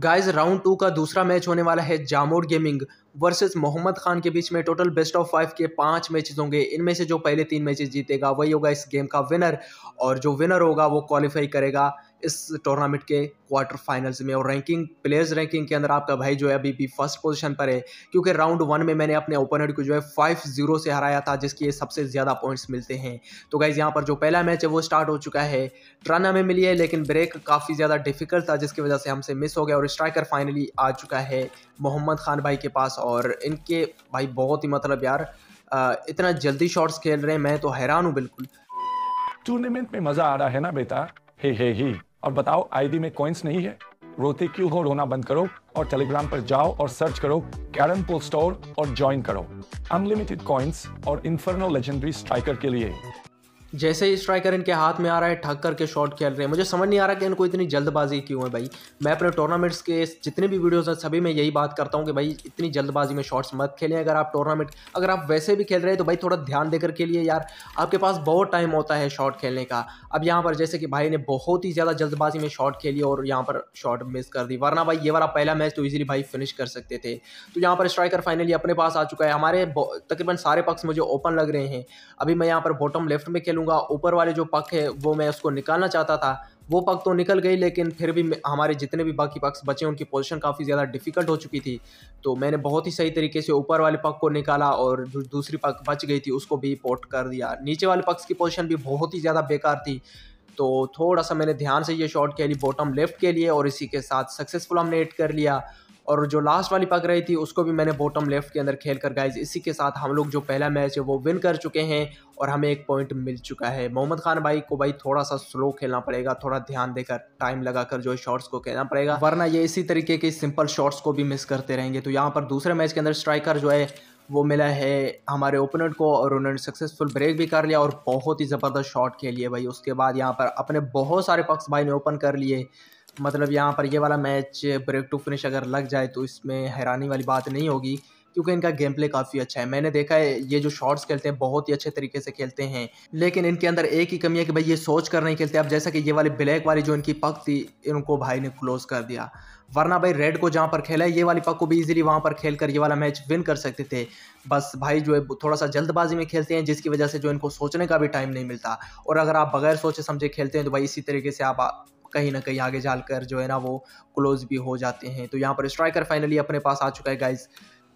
guys round to का दूसरा match होने वाला है जामोड गेमिंग वर्सेस मोहम्मद खान के बीच में टोटल बेस्ट ऑफ फाइव के पांच मैचेस होंगे इनमें से जो पहले तीन मैचेस जीतेगा वही होगा इस गेम का विनर और जो विनर होगा वो क्वालिफाई करेगा इस टूर्नामेंट के क्वार्टर फाइनल्स में और रैंकिंग प्लेयर्स रैंकिंग के अंदर आपका भाई जो है अभी भी फर्स्ट पोजीशन पर है क्योंकि राउंड वन में मैंने अपने ओपनर को जो है फाइव जीरो से हराया था जिसकी सबसे ज़्यादा पॉइंट्स मिलते हैं तो गाइज़ यहाँ पर जो पहला मैच है वो स्टार्ट हो चुका है ट्रन हमें मिली है लेकिन ब्रेक काफ़ी ज़्यादा डिफिकल्ट था जिसकी वजह से हमसे मिस हो गया और स्ट्राइकर फाइनली आ चुका है मोहम्मद खान भाई के पास और इनके भाई बहुत ही मतलब यार इतना जल्दी शॉट्स खेल रहे हैं मैं तो हैरान हूँ बिल्कुल टूर्नामेंट में मजा आ रहा है ना बेटा हे हे ही और बताओ आईडी में कॉइन्स नहीं है रोते क्यों हो रोना बंद करो और टेलीग्राम पर जाओ और सर्च करो कैरम पोल स्टोर और ज्वाइन करो अनलिमिटेड कॉइन्स और इन्फर्नो लेजेंडरी स्ट्राइकर के लिए जैसे ही स्ट्राइकर इनके हाथ में आ रहा है ठग करके शॉट खेल रहे हैं मुझे समझ नहीं आ रहा कि इनको इतनी जल्दबाजी क्यों है भाई मैं अपने टूर्नामेंट्स के जितने भी वीडियोस हैं सभी में यही बात करता हूँ कि भाई इतनी जल्दबाजी में शॉट्स मत खेलें अगर आप टूर्नामेंट अगर आप वैसे भी खेल रहे हैं तो भाई थोड़ा ध्यान देकर खेलिए यार आपके पास बहुत टाइम होता है शॉट खेलने का अब यहाँ पर जैसे कि भाई ने बहुत ही ज़्यादा जल्दबाजी में शॉट खेली और यहाँ पर शॉट मिस कर दी वरना भाई ये वाला पहला मैच तो ईजिली भाई फिनिश कर सकते थे तो यहाँ पर स्ट्राइकर फाइनली अपने पास आ चुका है हमारे तकरीबन सारे पक्ष मुझे ओपन लग रहे हैं अभी मैं यहाँ पर बॉटम लेफ्ट में खेलूँ लूँगा ऊपर वाले जो पक है वो मैं उसको निकालना चाहता था वो पग तो निकल गई लेकिन फिर भी हमारे जितने भी बाकी पक्स बचे उनकी पोजीशन काफ़ी ज़्यादा डिफिकल्ट हो चुकी थी तो मैंने बहुत ही सही तरीके से ऊपर वाले पक को निकाला और जो दूसरी पक बच गई थी उसको भी पोट कर दिया नीचे वाले पक्स की पोजीशन भी बहुत ही ज़्यादा बेकार थी तो थोड़ा सा मैंने ध्यान से ये शॉट खेली बॉटम लेफ्ट के लिए और इसी के साथ सक्सेसफुल हमने एड कर लिया और जो लास्ट वाली पक रही थी उसको भी मैंने बॉटम लेफ्ट के अंदर खेल कर गाइज इसी के साथ हम लोग जो पहला मैच है वो विन कर चुके हैं और हमें एक पॉइंट मिल चुका है मोहम्मद खान भाई को भाई थोड़ा सा स्लो खेलना पड़ेगा थोड़ा ध्यान देकर टाइम लगाकर जो है शॉट्स को खेलना पड़ेगा वरना ये इसी तरीके के सिंपल शॉट्स को भी मिस करते रहेंगे तो यहाँ पर दूसरे मैच के अंदर स्ट्राइकर जो है वो मिला है हमारे ओपोनेंट को और उन्होंने सक्सेसफुल ब्रेक भी कर लिया और बहुत ही ज़बरदस्त शॉट खेलिए भाई उसके बाद यहाँ पर अपने बहुत सारे पक्ष भाई ने ओपन कर लिए मतलब यहाँ पर ये वाला मैच ब्रेक टू फिनिश अगर लग जाए तो इसमें हैरानी वाली बात नहीं होगी क्योंकि इनका गेम प्ले काफ़ी अच्छा है मैंने देखा है ये जो शॉट्स खेलते हैं बहुत ही अच्छे तरीके से खेलते हैं लेकिन इनके अंदर एक ही कमी है कि भाई ये सोच कर नहीं खेलते अब जैसा कि ये वाली ब्लैक वाली जो इनकी पक थी इनको भाई ने क्लोज कर दिया वरना भाई रेड को जहाँ पर खेला है ये वाली पक को भी इजीली वहाँ पर खेल कर ये वाला मैच विन कर सकते थे बस भाई जो है थोड़ा सा जल्दबाजी में खेलते हैं जिसकी वजह से जो इनको सोचने का भी टाइम नहीं मिलता और अगर आप बगैर सोचे समझे खेलते हैं तो भाई इसी तरीके से आप कहीं ना कहीं आगे जाकर जो है ना वो क्लोज भी हो जाते हैं तो यहाँ पर स्ट्राइकर फाइनली अपने पास आ चुका है गाइज़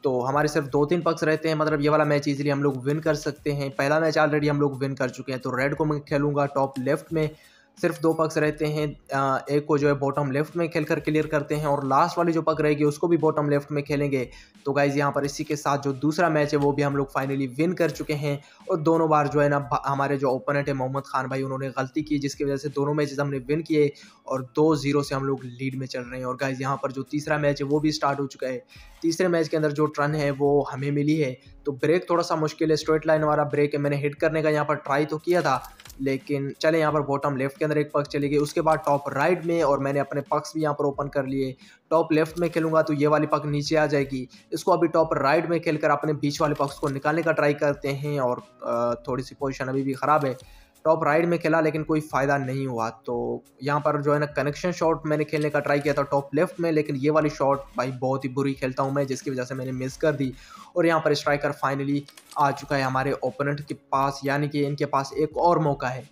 तो हमारे सिर्फ दो तीन पक्ष रहते हैं मतलब ये वाला मैच इजीली हम लोग विन कर सकते हैं पहला मैच ऑलरेडी हम लोग विन कर चुके हैं तो रेड को मैं खेलूंगा टॉप लेफ्ट में सिर्फ दो पक्स रहते हैं एक को जो है बॉटम लेफ्ट में खेल कर क्लियर करते हैं और लास्ट वाली जो पक रहेगी उसको भी बॉटम लेफ्ट में खेलेंगे तो गाइज यहाँ पर इसी के साथ जो दूसरा मैच है वो भी हम लोग फाइनली विन कर चुके हैं और दोनों बार जो है ना हमारे जो ओपोनेंट है मोहम्मद खान भाई उन्होंने गलती की जिसकी वजह से दोनों मैचेज हमने विन किए और दो जीरो से हम लोग लीड में चल रहे हैं और गाइज यहाँ पर जो तीसरा मैच है वो भी स्टार्ट हो चुका है तीसरे मैच के अंदर जो ट्रन है वो हमें मिली है तो ब्रेक थोड़ा सा मुश्किल है स्ट्रेट लाइन वाला ब्रेक है मैंने हिट करने का यहाँ पर ट्राई तो किया था लेकिन चले यहाँ पर बॉटम लेफ्ट के अंदर एक पक्ष चली गई उसके बाद टॉप राइट में और मैंने अपने पक्ष भी यहाँ पर ओपन कर लिए टॉप लेफ्ट में खेलूंगा तो ये वाली पक नीचे आ जाएगी इसको अभी टॉप राइट में खेलकर अपने बीच वाले पक्ष को निकालने का ट्राई करते हैं और थोड़ी सी पोजिशन अभी भी ख़राब है टॉप राइड में खेला लेकिन कोई फ़ायदा नहीं हुआ तो यहाँ पर जो है ना कनेक्शन शॉट मैंने खेलने का ट्राई किया था टॉप लेफ्ट में लेकिन ये वाली शॉट भाई बहुत ही बुरी खेलता हूँ मैं जिसकी वजह से मैंने मिस कर दी और यहाँ पर स्ट्राइकर फाइनली आ चुका है हमारे ओपोनेंट के पास यानी कि इनके पास एक और मौका है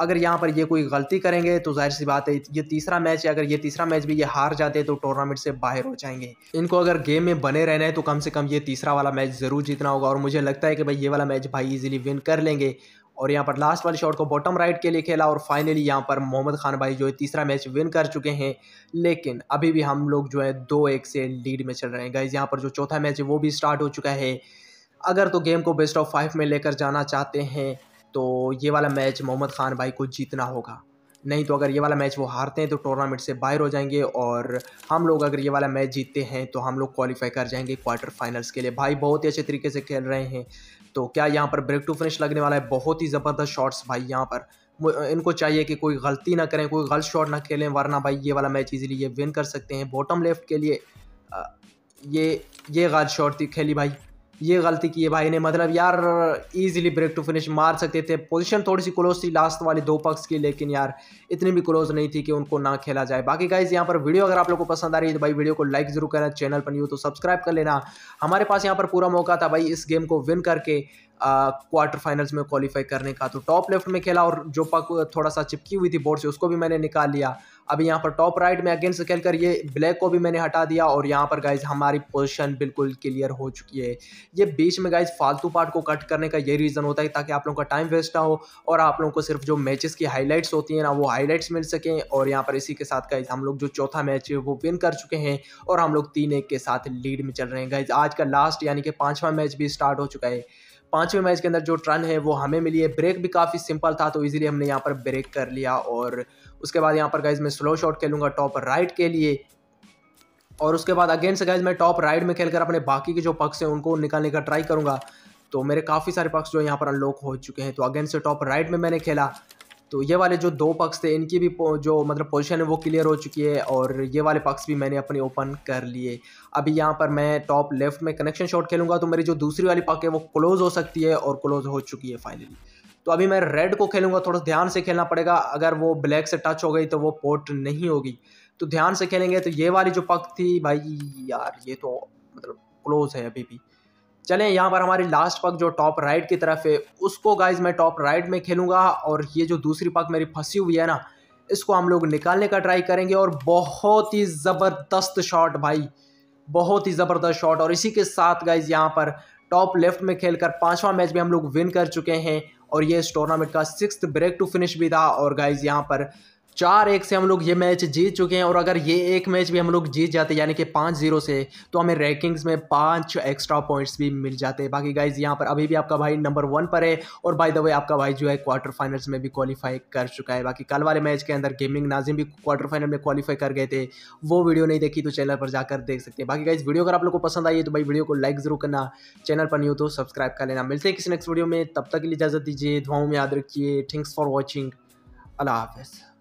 अगर यहाँ पर ये कोई गलती करेंगे तो जाहिर सी बात है ये तीसरा मैच है अगर ये तीसरा मैच भी ये हार जाते हैं तो टूर्नामेंट से बाहर हो जाएंगे इनको अगर गेम में बने रहना है तो कम से कम ये तीसरा वाला मैच ज़रूर जीतना होगा और मुझे लगता है कि भाई ये वाला मैच भाई इजीली विन कर लेंगे और यहाँ पर लास्ट वाले शॉट को बॉटम राइट के लिए खेला और फाइनली यहाँ पर मोहम्मद खान भाई जो है तीसरा मैच विन कर चुके हैं लेकिन अभी भी हम लोग जो है दो एक से लीड में चल रहे हैं गाइज यहाँ पर जो चौथा मैच है वो भी स्टार्ट हो चुका है अगर तो गेम को बेस्ट ऑफ फाइव में लेकर जाना चाहते हैं तो ये वाला मैच मोहम्मद खान भाई को जीतना होगा नहीं तो अगर ये वाला मैच वो हारते हैं तो टूर्नामेंट से बाहर हो जाएंगे और हम लोग अगर ये वाला मैच जीतते हैं तो हम लोग क्वालिफाई कर जाएंगे क्वार्टर फाइनल्स के लिए भाई बहुत ही अच्छे तरीके से खेल रहे हैं तो क्या यहाँ पर ब्रेक टू फिनिश लगने वाला है बहुत ही ज़बरदस्त शॉट्स भाई यहाँ पर इनको चाहिए कि कोई गलती ना करें कोई गलत शॉट ना खेलें वरना भाई ये वाला मैच इजीली ये विन कर सकते हैं बॉटम लेफ्ट के लिए ये ये गलत शॉट थी खेली भाई ये गलती की है भाई ने मतलब यार इजीली ब्रेक टू फिनिश मार सकते थे पोजीशन थोड़ी सी क्लोज थी लास्ट वाली दो पक्ष की लेकिन यार इतनी भी क्लोज नहीं थी कि उनको ना खेला जाए बाकी गाइज यहाँ पर वीडियो अगर आप लोग को पसंद आ रही है तो भाई वीडियो को लाइक जरूर करना चैनल पर न्यू तो सब्सक्राइब कर लेना हमारे पास यहाँ पर पूरा मौका था भाई इस गेम को विन करके क्वार्टर फाइनल्स में क्वालिफाई करने का तो टॉप लेफ्ट में खेला और जो पक थोड़ा सा चिपकी हुई थी बोर्ड से उसको भी मैंने निकाल लिया अभी यहाँ पर टॉप राइट में अगेंस्ट खेलकर ये ब्लैक को भी मैंने हटा दिया और यहाँ पर गाइज हमारी पोजिशन बिल्कुल क्लियर हो चुकी है ये बीच में गाइज फालतू पार्ट को कट करने का ये रीज़न होता है ताकि आप लोगों का टाइम वेस्ट ना हो और आप लोगों को सिर्फ जो मैचेस की हाईलाइट्स होती हैं ना वो हाईलाइट्स मिल सकें और यहाँ पर इसी के साथ गाइज हम लोग जो चौथा मैच है वो विन कर चुके हैं और हम लोग तीन एक के साथ लीड में चल रहे हैं गाइज आज का लास्ट यानी कि पाँचवा मैच भी स्टार्ट हो चुका है पांचवें मैच के अंदर जो ट्रन है वो हमें मिली है ब्रेक भी काफ़ी सिंपल था तो इजीली हमने यहाँ पर ब्रेक कर लिया और उसके बाद यहाँ पर गाइज मैं स्लो शॉट खेलूंगा टॉप राइट के लिए और उसके बाद अगेन से गाइज मैं टॉप राइट में खेलकर अपने बाकी के जो पक्स हैं उनको निकालने का ट्राई करूँगा तो मेरे काफ़ी सारे पक्स जो यहाँ पर अनलॉक हो चुके हैं तो अगेन से टॉप राइट में मैंने खेला तो ये वाले जो दो पक्स थे इनकी भी जो मतलब पोजीशन है वो क्लियर हो चुकी है और ये वाले पक्स भी मैंने अपने ओपन कर लिए अभी यहाँ पर मैं टॉप लेफ्ट में कनेक्शन शॉट खेलूंगा तो मेरी जो दूसरी वाली पक है वो क्लोज़ हो सकती है और क्लोज़ हो चुकी है फाइनली तो अभी मैं रेड को खेलूँगा थोड़ा ध्यान से खेलना पड़ेगा अगर वो ब्लैक से टच हो गई तो वो पोर्ट नहीं होगी तो ध्यान से खेलेंगे तो ये वाली जो पक थी भाई यार ये तो मतलब क्लोज है अभी भी चलें यहाँ पर हमारी लास्ट पक जो टॉप राइट की तरफ है उसको गाइज मैं टॉप राइट में खेलूँगा और ये जो दूसरी पक मेरी फंसी हुई है ना इसको हम लोग निकालने का ट्राई करेंगे और बहुत ही ज़बरदस्त शॉट भाई बहुत ही ज़बरदस्त शॉट और इसी के साथ गाइज यहाँ पर टॉप लेफ्ट में खेलकर पांचवा मैच भी हम लोग विन कर चुके हैं और ये इस टूर्नामेंट का सिक्स ब्रेक टू फिनिश भी था और गाइज यहाँ पर चार एक से हम लोग ये मैच जीत चुके हैं और अगर ये एक मैच भी हम लोग जीत जाते यानी कि पाँच जीरो से तो हमें रैंकिंग्स में पाँच एक्स्ट्रा पॉइंट्स भी मिल जाते हैं बाकी गाइज यहाँ पर अभी भी आपका भाई नंबर वन पर है और बाय द वे आपका भाई जो है क्वार्टर फाइनल्स में भी क्वालीफाई कर चुका है बाकी कल वाले मैच के अंदर गेमिंग नाजिम भी क्वार्टर फाइनल में क्वालिफाई कर गए थे वो वीडियो नहीं देखी तो चैनल पर जाकर देख सकते हैं बाकी गाइज वीडियो अगर आप लोग को पसंद आई है तो भाई वीडियो को लाइक जरूर करना चैनल पर नहीं हो तो सब्सक्राइब कर लेना मिलते हैं किसी नेक्स्ट वीडियो में तब तक के लिए इजाजत दीजिए दुआओं में याद रखिए थैंक्स फॉर वॉचिंग अल्लाह हाफिज़